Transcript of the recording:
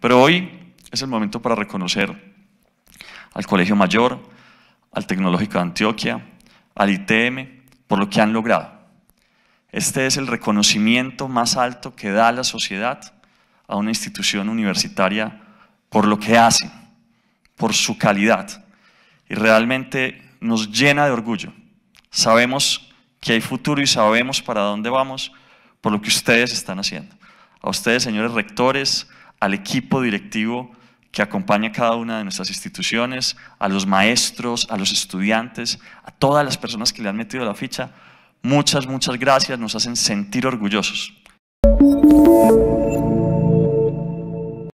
Pero hoy es el momento para reconocer al Colegio Mayor, al Tecnológico de Antioquia, al ITM, por lo que han logrado. Este es el reconocimiento más alto que da la sociedad a una institución universitaria por lo que hace, por su calidad. Y realmente nos llena de orgullo. Sabemos que hay futuro y sabemos para dónde vamos, por lo que ustedes están haciendo. A ustedes, señores rectores, al equipo directivo que acompaña a cada una de nuestras instituciones, a los maestros, a los estudiantes, a todas las personas que le han metido la ficha. Muchas, muchas gracias, nos hacen sentir orgullosos.